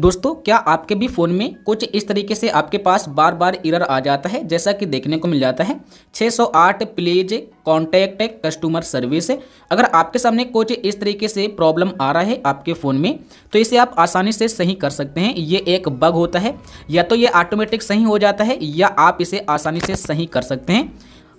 दोस्तों क्या आपके भी फ़ोन में कुछ इस तरीके से आपके पास बार बार इरर आ जाता है जैसा कि देखने को मिल जाता है 608 प्लीज कॉन्टैक्ट कस्टमर सर्विस अगर आपके सामने कुछ इस तरीके से प्रॉब्लम आ रहा है आपके फ़ोन में तो इसे आप आसानी से सही कर सकते हैं ये एक बग होता है या तो ये ऑटोमेटिक सही हो जाता है या आप इसे आसानी से सही कर सकते हैं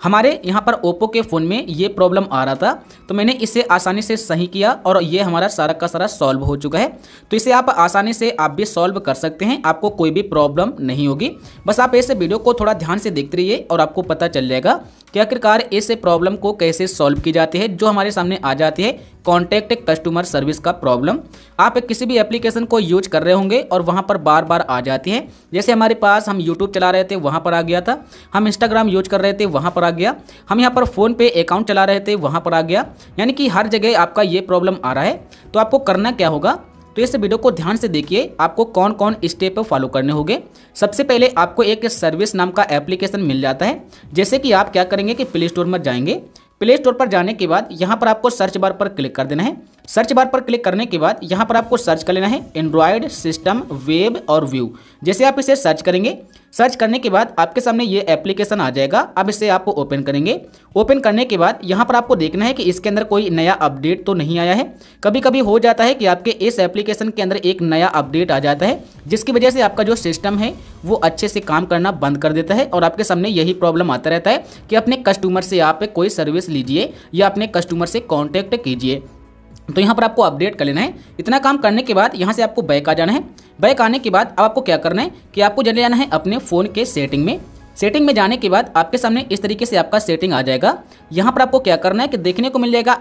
हमारे यहाँ पर ओप्पो के फ़ोन में ये प्रॉब्लम आ रहा था तो मैंने इसे आसानी से सही किया और ये हमारा सारा का सारा सॉल्व हो चुका है तो इसे आप आसानी से आप भी सॉल्व कर सकते हैं आपको कोई भी प्रॉब्लम नहीं होगी बस आप ऐसे वीडियो को थोड़ा ध्यान से देखते रहिए और आपको पता चल जाएगा कि आखिरकार इस प्रॉब्लम को कैसे सॉल्व की जाती है जो हमारे सामने आ जाती है कॉन्टैक्ट कस्टमर सर्विस का प्रॉब्लम आप किसी भी एप्लीकेशन को यूज कर रहे होंगे और वहाँ पर बार बार आ जाती है जैसे हमारे पास हम यूट्यूब चला रहे थे वहाँ पर आ गया था हम इंस्टाग्राम यूज कर रहे थे वहाँ पर आ गया हम यहाँ पर फ़ोन पे अकाउंट चला रहे थे वहाँ पर आ गया यानी कि हर जगह आपका ये प्रॉब्लम आ रहा है तो आपको करना क्या होगा तो इस वीडियो को ध्यान से देखिए आपको कौन कौन स्टेप फॉलो करने होंगे सबसे पहले आपको एक सर्विस नाम का एप्लीकेशन मिल जाता है जैसे कि आप क्या करेंगे कि प्ले स्टोर में जाएंगे प्ले स्टोर पर जाने के बाद यहाँ पर आपको सर्च बार पर क्लिक कर देना है सर्च बार पर क्लिक करने के बाद यहाँ पर आपको सर्च कर लेना है एंड्रॉयड सिस्टम वेब और व्यू जैसे आप इसे सर्च करेंगे सर्च करने के बाद आपके सामने ये एप्लीकेशन आ जाएगा अब इसे आप ओपन करेंगे ओपन करने के बाद यहाँ पर आपको देखना है कि इसके अंदर कोई नया अपडेट तो नहीं आया है कभी कभी हो जाता है कि आपके इस एप्लीकेशन के अंदर एक नया अपडेट आ जाता है जिसकी वजह से आपका जो सिस्टम है वो अच्छे से काम करना बंद कर देता है और आपके सामने यही प्रॉब्लम आता रहता है कि अपने कस्टमर से आप कोई सर्विस लीजिए या अपने कस्टमर से कॉन्टैक्ट कीजिए तो यहाँ पर आपको अपडेट कर लेना है इतना काम करने के बाद यहाँ से आपको बैक आ जाना है बैक आने के बाद अब आपको क्या करना है कि आपको चले जाना है अपने फ़ोन के सेटिंग में सेटिंग में जाने के बाद आपके सामने इस तरीके से आपका सेटिंग आ जाएगा यहाँ पर आपको क्या करना है कि देखने को मिल जाएगा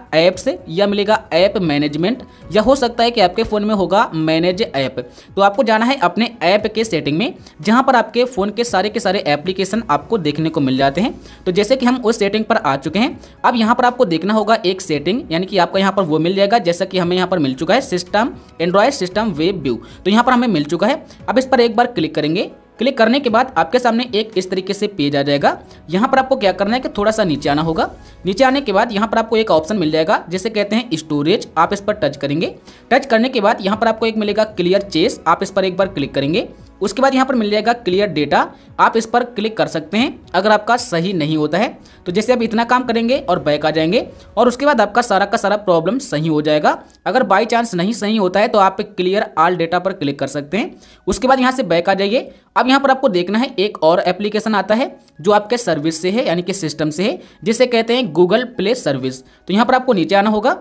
या मिलेगा ऐप मैनेजमेंट या हो सकता है कि आपके फ़ोन में होगा मैनेज ऐप तो आपको जाना है अपने ऐप के सेटिंग में जहाँ पर आपके फ़ोन के सारे के सारे एप्लीकेशन आपको देखने को मिल जाते हैं तो जैसे कि हम उस सेटिंग पर आ चुके हैं अब यहाँ पर आपको देखना होगा एक सेटिंग यानी कि आपका यहाँ पर वो मिल जाएगा जैसा कि हमें यहाँ पर मिल चुका है system Android system web view तो यहाँ पर हमें मिल चुका है अब इस पर एक बार क्लिक करेंगे क्लिक करने के बाद आपके सामने एक इस तरीके से पेज आ जाएगा यहाँ पर आपको क्या करना है कि थोड़ा सा नीचे आना होगा नीचे आने के बाद यहाँ पर आपको एक ऑप्शन मिल जाएगा जिसे कहते हैं स्टोरेज आप इस पर टच करेंगे टच करने के बाद यहाँ पर आपको एक मिलेगा क्लियर चेस आप इस पर एक बार क्लिक करेंगे उसके बाद यहाँ पर मिल जाएगा क्लियर डेटा आप इस पर क्लिक कर सकते हैं अगर आपका सही नहीं होता है तो जैसे आप इतना काम करेंगे और बैक आ जाएंगे और उसके बाद आपका सारा का सारा प्रॉब्लम सही हो जाएगा अगर बाई चांस नहीं सही होता है तो आप क्लियर आल डेटा पर क्लिक कर सकते हैं उसके बाद यहाँ से बैक आ जाइए अब यहाँ पर आपको देखना है एक और एप्लीकेशन आता है जो आपके सर्विस से है यानी कि सिस्टम से है जिसे कहते हैं गूगल प्ले सर्विस तो यहाँ पर आपको नीचे आना होगा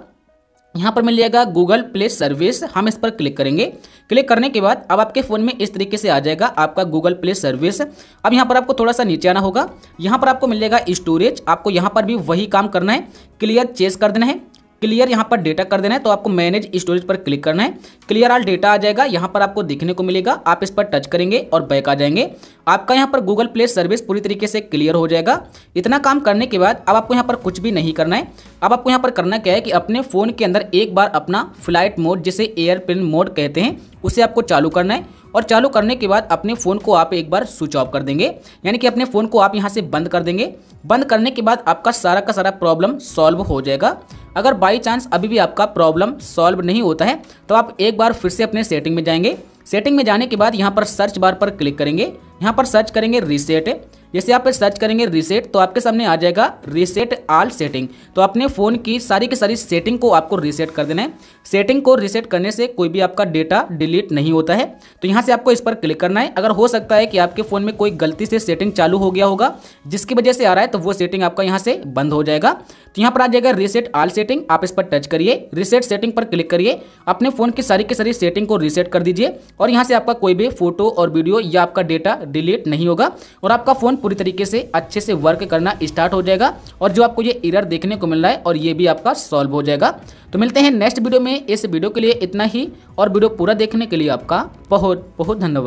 यहाँ पर मिल जाएगा गूगल प्ले सर्विस हम इस पर क्लिक करेंगे क्लिक करने के बाद अब आपके फ़ोन में इस तरीके से आ जाएगा आपका गूगल प्ले सर्विस अब यहाँ पर आपको थोड़ा सा नीचे आना होगा यहाँ पर आपको मिल जाएगा स्टोरेज आपको यहाँ पर भी वही काम करना है क्लियर चेस कर देना है क्लियर यहाँ पर डेटा कर देना है तो आपको मैनेज स्टोरेज पर क्लिक करना है क्लियर ऑल डेटा आ जाएगा यहाँ पर आपको देखने को मिलेगा आप इस पर टच करेंगे और बैक आ जाएंगे आपका यहाँ पर गूगल प्ले सर्विस पूरी तरीके से क्लियर हो जाएगा इतना काम करने के बाद अब आपको यहाँ पर कुछ भी नहीं करना है अब आपको यहाँ पर करना क्या है कि अपने फ़ोन के अंदर एक बार अपना फ्लाइट मोड जिसे एयरप्लेन मोड कहते हैं उसे आपको चालू करना है और चालू करने के बाद अपने फ़ोन को आप एक बार स्विच ऑफ कर देंगे यानी कि अपने फ़ोन को आप यहाँ से बंद कर देंगे बंद करने के बाद आपका सारा का सारा प्रॉब्लम सॉल्व हो जाएगा अगर बाई चांस अभी भी आपका प्रॉब्लम सॉल्व नहीं होता है तो आप एक बार फिर से अपने सेटिंग में जाएंगे सेटिंग में जाने के बाद यहाँ पर सर्च बार पर क्लिक करेंगे यहाँ पर सर्च करेंगे रीसेट जैसे आप सर्च करेंगे रीसेट तो आपके सामने आ जाएगा रीसेट आल सेटिंग तो अपने फ़ोन की सारी की सारी सेटिंग को आपको रीसेट कर देना है सेटिंग को रीसेट करने से कोई भी आपका डेटा डिलीट नहीं होता है तो यहाँ से आपको इस पर क्लिक करना है अगर हो सकता है कि आपके फ़ोन में कोई गलती से सेटिंग चालू हो गया होगा जिसकी वजह से आ रहा है तो वो सेटिंग आपका यहाँ से बंद हो जाएगा तो यहाँ पर आ जाएगा रीसेट आल सेटिंग आप इस पर टच करिए रीसेट सेटिंग पर क्लिक करिए अपने फ़ोन की सारी की सारी सेटिंग को रीसेट कर दीजिए और यहाँ से आपका कोई भी फोटो और वीडियो या आपका डेटा डिलीट नहीं होगा और आपका फ़ोन पूरी तरीके से अच्छे से वर्क करना स्टार्ट हो जाएगा और जो आपको ये इरर देखने को मिल रहा है और ये भी आपका सॉल्व हो जाएगा तो मिलते हैं नेक्स्ट वीडियो में इस वीडियो के लिए इतना ही और वीडियो पूरा देखने के लिए आपका बहुत बहुत धन्यवाद